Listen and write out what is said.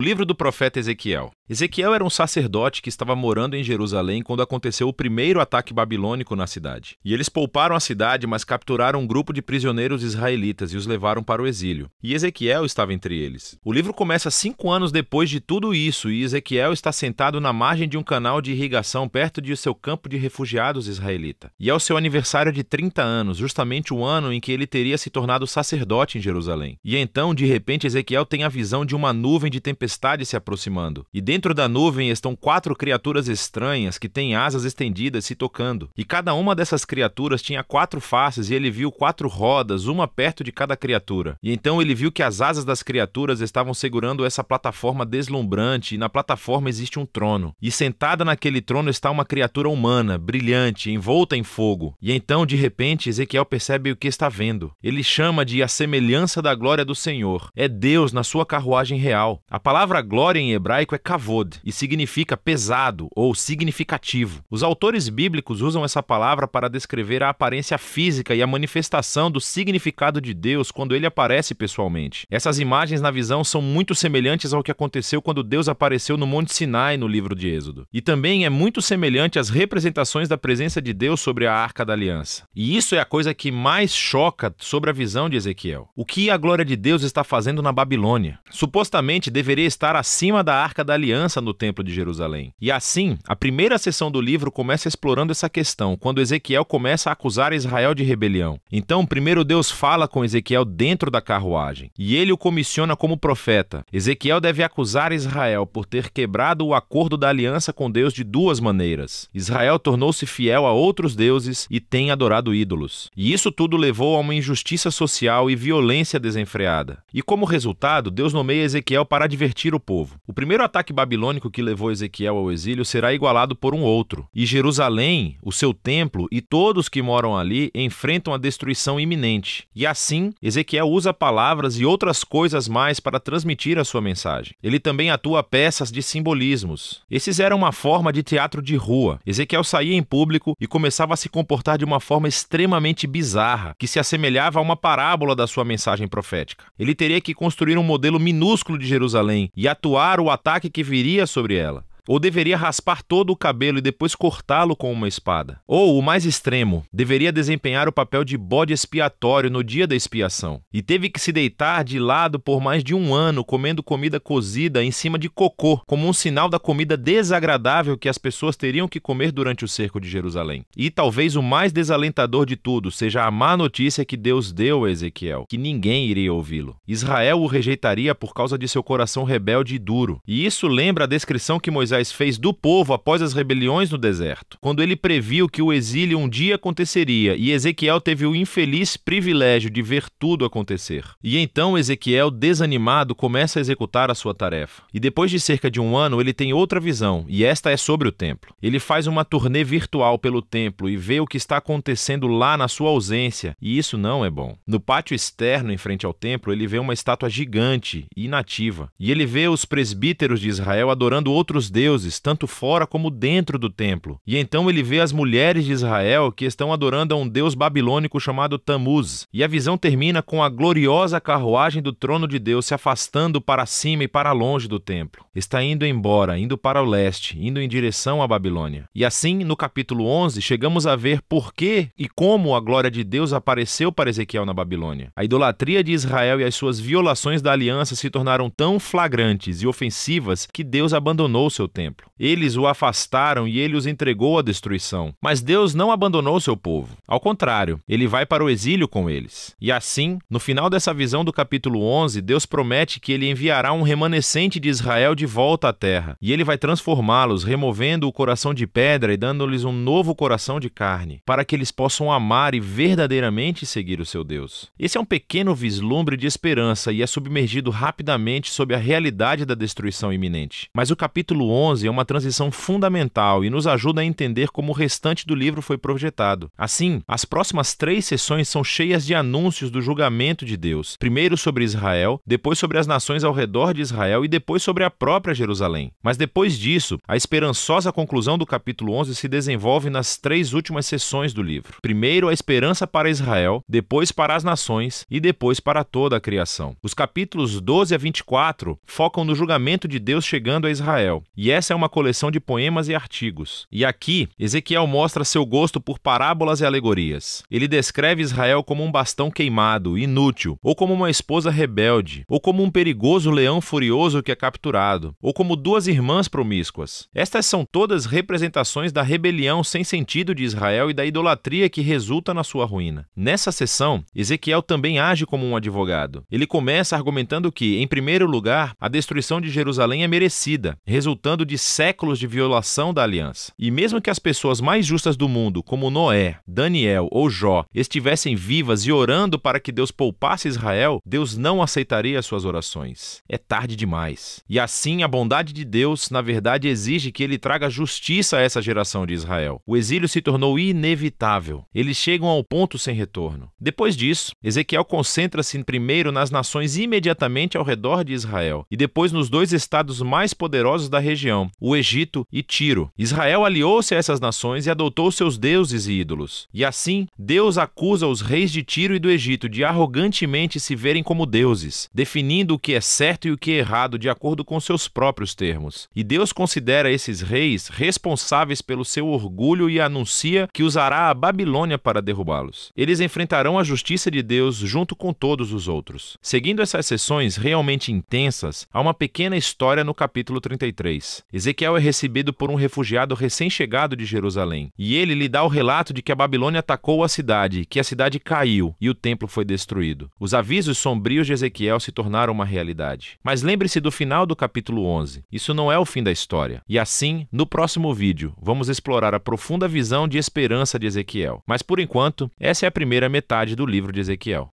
Livro do profeta Ezequiel. Ezequiel era um sacerdote que estava morando em Jerusalém quando aconteceu o primeiro ataque babilônico na cidade. E eles pouparam a cidade, mas capturaram um grupo de prisioneiros israelitas e os levaram para o exílio. E Ezequiel estava entre eles. O livro começa cinco anos depois de tudo isso, e Ezequiel está sentado na margem de um canal de irrigação perto de seu campo de refugiados israelita. E é o seu aniversário de 30 anos, justamente o ano em que ele teria se tornado sacerdote em Jerusalém. E então, de repente, Ezequiel tem a visão de uma nuvem de tempestade tempestade se aproximando. E dentro da nuvem estão quatro criaturas estranhas que têm asas estendidas se tocando. E cada uma dessas criaturas tinha quatro faces, e ele viu quatro rodas, uma perto de cada criatura. E então ele viu que as asas das criaturas estavam segurando essa plataforma deslumbrante, e na plataforma existe um trono. E sentada naquele trono está uma criatura humana, brilhante, envolta em fogo. E então, de repente, Ezequiel percebe o que está vendo. Ele chama de a semelhança da glória do Senhor. É Deus na sua carruagem real. A palavra palavra glória em hebraico é kavod e significa pesado ou significativo. Os autores bíblicos usam essa palavra para descrever a aparência física e a manifestação do significado de Deus quando ele aparece pessoalmente. Essas imagens na visão são muito semelhantes ao que aconteceu quando Deus apareceu no Monte Sinai no livro de Êxodo. E também é muito semelhante às representações da presença de Deus sobre a Arca da Aliança. E isso é a coisa que mais choca sobre a visão de Ezequiel. O que a glória de Deus está fazendo na Babilônia? Supostamente deveria estar acima da Arca da Aliança no Templo de Jerusalém. E assim, a primeira sessão do livro começa explorando essa questão, quando Ezequiel começa a acusar Israel de rebelião. Então, primeiro Deus fala com Ezequiel dentro da carruagem, e ele o comissiona como profeta. Ezequiel deve acusar Israel por ter quebrado o acordo da aliança com Deus de duas maneiras. Israel tornou-se fiel a outros deuses e tem adorado ídolos. E isso tudo levou a uma injustiça social e violência desenfreada. E como resultado, Deus nomeia Ezequiel para advertir convertir o povo. O primeiro ataque babilônico que levou Ezequiel ao exílio será igualado por um outro, e Jerusalém, o seu templo e todos que moram ali enfrentam a destruição iminente. E assim, Ezequiel usa palavras e outras coisas mais para transmitir a sua mensagem. Ele também atua peças de simbolismos. Esses eram uma forma de teatro de rua. Ezequiel saía em público e começava a se comportar de uma forma extremamente bizarra, que se assemelhava a uma parábola da sua mensagem profética. Ele teria que construir um modelo minúsculo de Jerusalém, e atuar o ataque que viria sobre ela. Ou deveria raspar todo o cabelo e depois cortá-lo com uma espada. Ou, o mais extremo, deveria desempenhar o papel de bode expiatório no dia da expiação. E teve que se deitar de lado por mais de um ano comendo comida cozida em cima de cocô, como um sinal da comida desagradável que as pessoas teriam que comer durante o cerco de Jerusalém. E talvez o mais desalentador de tudo seja a má notícia que Deus deu a Ezequiel, que ninguém iria ouvi-lo. Israel o rejeitaria por causa de seu coração rebelde e duro. E isso lembra a descrição que Moisés Moisés fez do povo após as rebeliões no deserto, quando ele previu que o exílio um dia aconteceria e Ezequiel teve o infeliz privilégio de ver tudo acontecer. E então Ezequiel, desanimado, começa a executar a sua tarefa. E depois de cerca de um ano, ele tem outra visão, e esta é sobre o templo. Ele faz uma turnê virtual pelo templo e vê o que está acontecendo lá na sua ausência, e isso não é bom. No pátio externo, em frente ao templo, ele vê uma estátua gigante, inativa, e ele vê os presbíteros de Israel adorando outros deuses deuses, tanto fora como dentro do templo. E então ele vê as mulheres de Israel que estão adorando a um deus babilônico chamado Tamuz. E a visão termina com a gloriosa carruagem do trono de Deus se afastando para cima e para longe do templo. Está indo embora, indo para o leste, indo em direção à Babilônia. E assim, no capítulo 11, chegamos a ver por que e como a glória de Deus apareceu para Ezequiel na Babilônia. A idolatria de Israel e as suas violações da aliança se tornaram tão flagrantes e ofensivas que Deus abandonou seu templo. Eles o afastaram e ele os entregou à destruição. Mas Deus não abandonou seu povo. Ao contrário, ele vai para o exílio com eles. E assim, no final dessa visão do capítulo 11, Deus promete que ele enviará um remanescente de Israel de volta à terra, e ele vai transformá-los, removendo o coração de pedra e dando-lhes um novo coração de carne, para que eles possam amar e verdadeiramente seguir o seu Deus. Esse é um pequeno vislumbre de esperança e é submergido rapidamente sob a realidade da destruição iminente. Mas o capítulo 11 11 é uma transição fundamental e nos ajuda a entender como o restante do livro foi projetado. Assim, as próximas três sessões são cheias de anúncios do julgamento de Deus, primeiro sobre Israel, depois sobre as nações ao redor de Israel e depois sobre a própria Jerusalém. Mas depois disso, a esperançosa conclusão do capítulo 11 se desenvolve nas três últimas sessões do livro. Primeiro, a esperança para Israel, depois para as nações e depois para toda a criação. Os capítulos 12 a 24 focam no julgamento de Deus chegando a Israel, e essa é uma coleção de poemas e artigos. E aqui, Ezequiel mostra seu gosto por parábolas e alegorias. Ele descreve Israel como um bastão queimado, inútil, ou como uma esposa rebelde, ou como um perigoso leão furioso que é capturado, ou como duas irmãs promíscuas. Estas são todas representações da rebelião sem sentido de Israel e da idolatria que resulta na sua ruína. Nessa sessão, Ezequiel também age como um advogado. Ele começa argumentando que, em primeiro lugar, a destruição de Jerusalém é merecida, resultando de séculos de violação da aliança. E mesmo que as pessoas mais justas do mundo, como Noé, Daniel ou Jó, estivessem vivas e orando para que Deus poupasse Israel, Deus não aceitaria as suas orações. É tarde demais. E assim, a bondade de Deus, na verdade, exige que ele traga justiça a essa geração de Israel. O exílio se tornou inevitável. Eles chegam ao ponto sem retorno. Depois disso, Ezequiel concentra-se primeiro nas nações imediatamente ao redor de Israel e depois nos dois estados mais poderosos da região região, o Egito e Tiro. Israel aliou-se a essas nações e adotou seus deuses e ídolos. E assim, Deus acusa os reis de Tiro e do Egito de arrogantemente se verem como deuses, definindo o que é certo e o que é errado de acordo com seus próprios termos. E Deus considera esses reis responsáveis pelo seu orgulho e anuncia que usará a Babilônia para derrubá-los. Eles enfrentarão a justiça de Deus junto com todos os outros. Seguindo essas sessões realmente intensas, há uma pequena história no capítulo 33. Ezequiel é recebido por um refugiado recém-chegado de Jerusalém, e ele lhe dá o relato de que a Babilônia atacou a cidade, que a cidade caiu e o templo foi destruído. Os avisos sombrios de Ezequiel se tornaram uma realidade. Mas lembre-se do final do capítulo 11. Isso não é o fim da história. E assim, no próximo vídeo, vamos explorar a profunda visão de esperança de Ezequiel. Mas por enquanto, essa é a primeira metade do livro de Ezequiel.